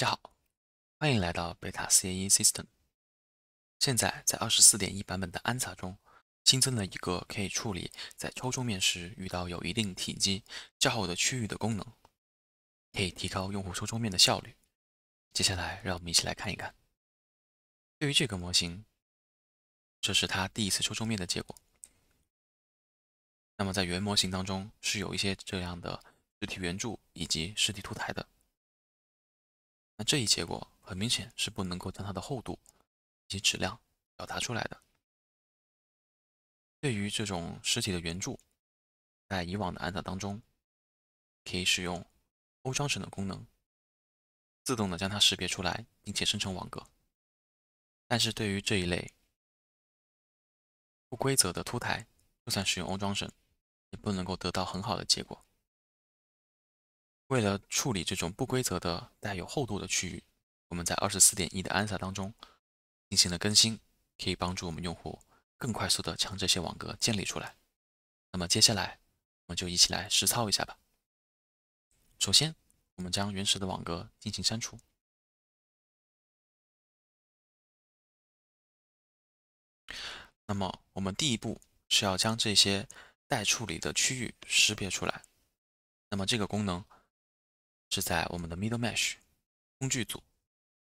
大家好，欢迎来到贝塔四 s t e m 现在在二十四点一版本的安查中，新增了一个可以处理在抽中面时遇到有一定体积较厚的区域的功能，可以提高用户抽中面的效率。接下来让我们一起来看一看。对于这个模型，这是它第一次抽中面的结果。那么在原模型当中是有一些这样的实体圆柱以及实体凸台的。那这一结果很明显是不能够将它的厚度及质量表达出来的。对于这种实体的圆柱，在以往的安例当中，可以使用欧装神的功能，自动的将它识别出来，并且生成网格。但是对于这一类不规则的凸台，就算使用欧装神，也不能够得到很好的结果。为了处理这种不规则的带有厚度的区域，我们在二十四点一的 e r 当中进行了更新，可以帮助我们用户更快速的将这些网格建立出来。那么接下来我们就一起来实操一下吧。首先，我们将原始的网格进行删除。那么我们第一步是要将这些待处理的区域识别出来。那么这个功能。是在我们的 Middle Mesh 工具组，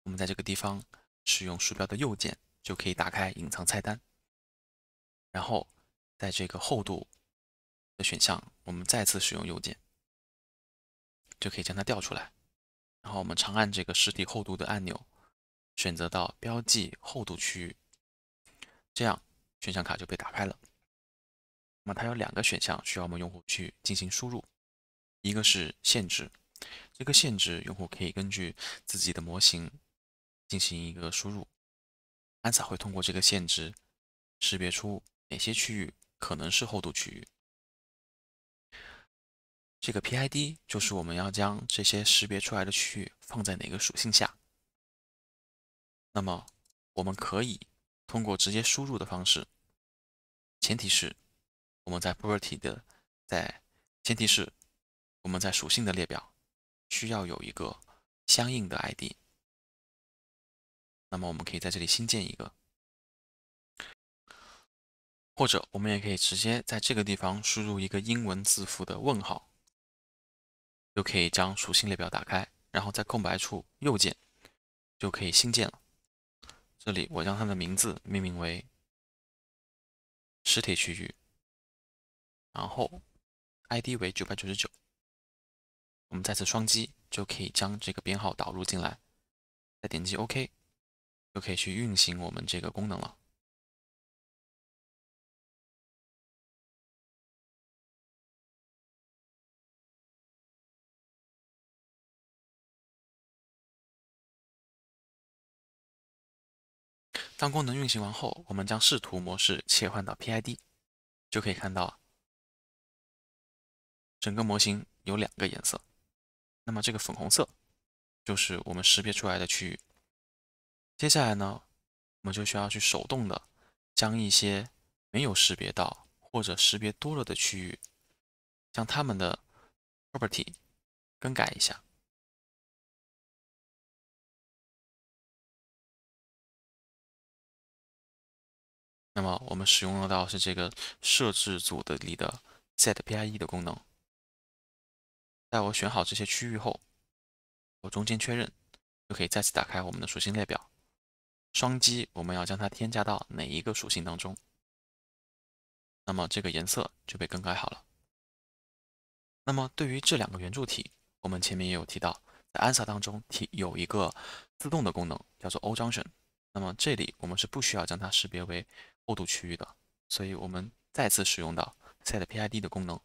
我们在这个地方使用鼠标的右键就可以打开隐藏菜单，然后在这个厚度的选项，我们再次使用右键就可以将它调出来，然后我们长按这个实体厚度的按钮，选择到标记厚度区域，这样选项卡就被打开了。那么它有两个选项需要我们用户去进行输入，一个是限制。这个限制，用户可以根据自己的模型进行一个输入，安萨会通过这个限制识别出哪些区域可能是厚度区域。这个 PID 就是我们要将这些识别出来的区域放在哪个属性下。那么，我们可以通过直接输入的方式，前提是我们在 property 的在前提是我们在属性的列表。需要有一个相应的 ID，那么我们可以在这里新建一个，或者我们也可以直接在这个地方输入一个英文字符的问号，就可以将属性列表打开，然后在空白处右键就可以新建了。这里我将它的名字命名为实体区域，然后 ID 为九百九十九。我们再次双击就可以将这个编号导入进来，再点击 OK 就可以去运行我们这个功能了。当功能运行完后，我们将视图模式切换到 PID，就可以看到整个模型有两个颜色。那么这个粉红色就是我们识别出来的区域。接下来呢，我们就需要去手动的将一些没有识别到或者识别多了的区域，将它们的 property 更改一下。那么我们使用到是这个设置组的里的 set p i e 的功能。在我选好这些区域后，我中间确认就可以再次打开我们的属性列表，双击我们要将它添加到哪一个属性当中，那么这个颜色就被更改好了。那么对于这两个圆柱体，我们前面也有提到，在 ANSI 当中提有一个自动的功能叫做 o z o n 那么这里我们是不需要将它识别为厚度区域的，所以我们再次使用到 Set PID 的功能。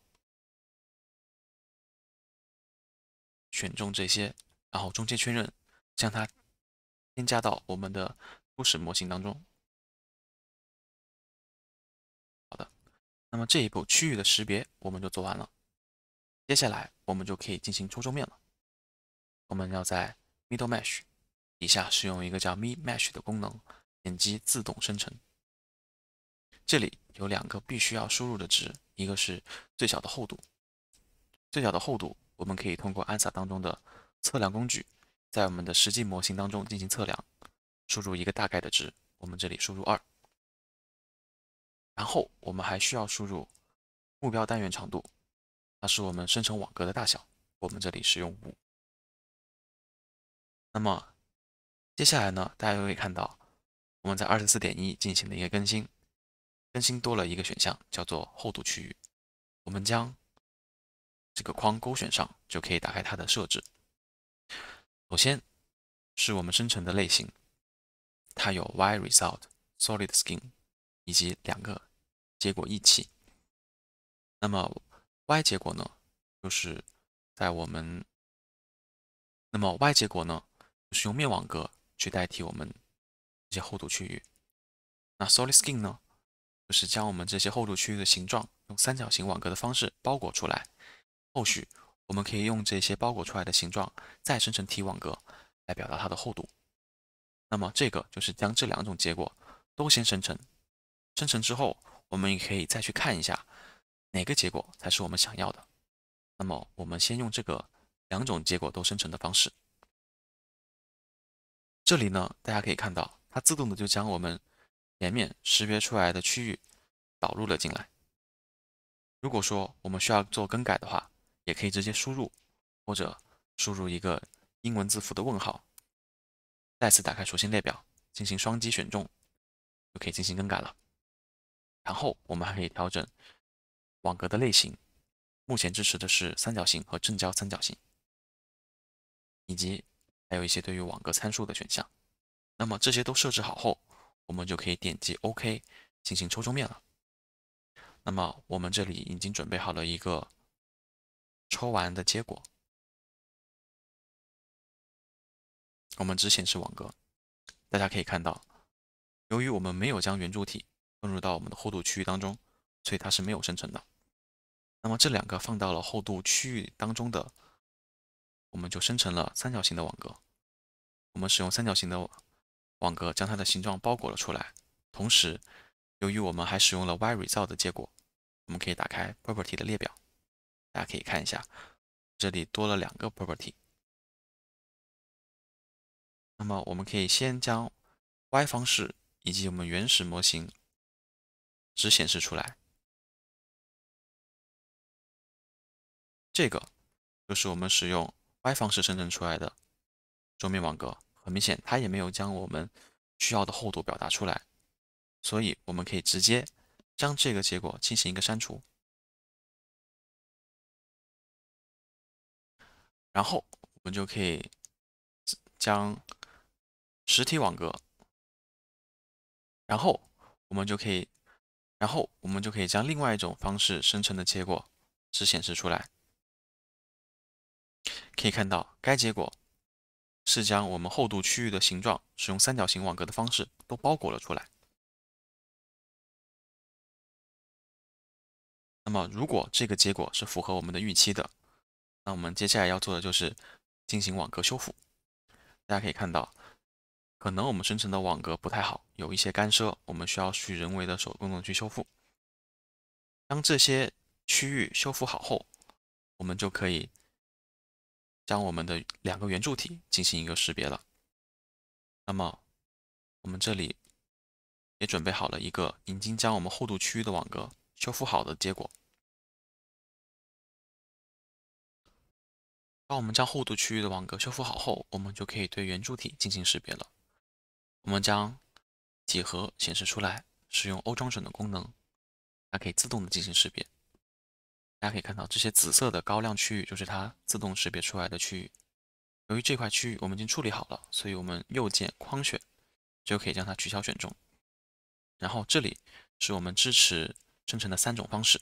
选中这些，然后中间确认，将它添加到我们的初始模型当中。好的，那么这一步区域的识别我们就做完了。接下来我们就可以进行抽桌面了。我们要在 middle mesh 底下使用一个叫 me mesh 的功能，点击自动生成。这里有两个必须要输入的值，一个是最小的厚度，最小的厚度。我们可以通过 a n s a 当中的测量工具，在我们的实际模型当中进行测量，输入一个大概的值，我们这里输入二。然后我们还需要输入目标单元长度，那是我们生成网格的大小，我们这里是用五。那么接下来呢，大家可以看到我们在二十四点一进行了一个更新，更新多了一个选项叫做厚度区域，我们将。这个框勾选上就可以打开它的设置。首先是我们生成的类型，它有 Y result、Solid skin 以及两个结果一起。那么 Y 结果呢，就是在我们……那么 Y 结果呢，是用面网格去代替我们这些厚度区域。那 Solid skin 呢，就是将我们这些厚度区域的形状用三角形网格的方式包裹出来。后续我们可以用这些包裹出来的形状再生成体网格来表达它的厚度。那么这个就是将这两种结果都先生成，生成之后我们也可以再去看一下哪个结果才是我们想要的。那么我们先用这个两种结果都生成的方式，这里呢大家可以看到它自动的就将我们前面识别出来的区域导入了进来。如果说我们需要做更改的话，也可以直接输入，或者输入一个英文字符的问号，再次打开属性列表，进行双击选中，就可以进行更改了。然后我们还可以调整网格的类型，目前支持的是三角形和正交三角形，以及还有一些对于网格参数的选项。那么这些都设置好后，我们就可以点击 OK 进行抽中面了。那么我们这里已经准备好了一个。抽完的结果，我们只显示网格。大家可以看到，由于我们没有将圆柱体放入到我们的厚度区域当中，所以它是没有生成的。那么这两个放到了厚度区域当中的，我们就生成了三角形的网格。我们使用三角形的网格将它的形状包裹了出来。同时，由于我们还使用了 Y l 造的结果，我们可以打开 p r o p e r t y 的列表。大家可以看一下，这里多了两个 property。那么我们可以先将 Y 方式以及我们原始模型只显示出来。这个就是我们使用 Y 方式生成出来的桌面网格，很明显它也没有将我们需要的厚度表达出来，所以我们可以直接将这个结果进行一个删除。然后我们就可以将实体网格。然后我们就可以，然后我们就可以将另外一种方式生成的结果是显示出来。可以看到，该结果是将我们厚度区域的形状使用三角形网格的方式都包裹了出来。那么，如果这个结果是符合我们的预期的。那我们接下来要做的就是进行网格修复。大家可以看到，可能我们生成的网格不太好，有一些干涉，我们需要去人为的手动的去修复。当这些区域修复好后，我们就可以将我们的两个圆柱体进行一个识别了。那么，我们这里也准备好了一个已经将我们厚度区域的网格修复好的结果。当我们将厚度区域的网格修复好后，我们就可以对圆柱体进行识别了。我们将几何显示出来，使用欧装整的功能，它可以自动的进行识别。大家可以看到这些紫色的高亮区域就是它自动识别出来的区域。由于这块区域我们已经处理好了，所以我们右键框选就可以将它取消选中。然后这里是我们支持生成的三种方式。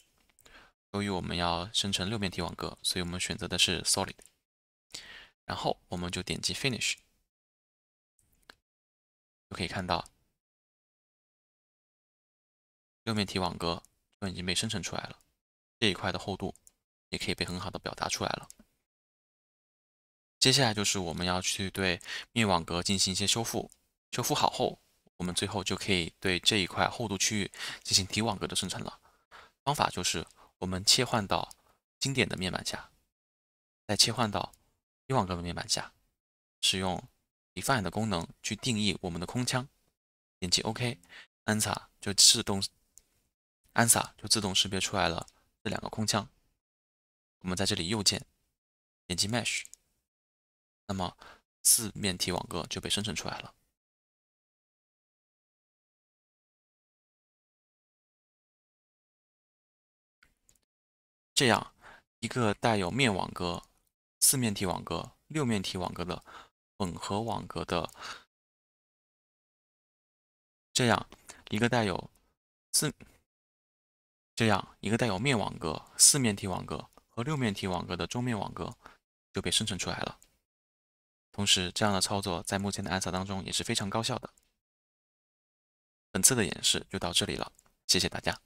由于我们要生成六面体网格，所以我们选择的是 Solid。然后我们就点击 Finish，就可以看到六面体网格已经被生成出来了。这一块的厚度也可以被很好的表达出来了。接下来就是我们要去对面网格进行一些修复，修复好后，我们最后就可以对这一块厚度区域进行底网格的生成了。方法就是我们切换到经典的面板下，再切换到。网格的面板下，使用 d e f i n e 的功能去定义我们的空腔，点击 OK，ansa 就自动 ansa 就自动识别出来了这两个空腔。我们在这里右键点击 Mesh，那么四面体网格就被生成出来了。这样一个带有面网格。四面体网格、六面体网格的混合网格的这样一个带有四这样一个带有面网格、四面体网格和六面体网格的桌面网格就被生成出来了。同时，这样的操作在目前的安测当中也是非常高效的。本次的演示就到这里了，谢谢大家。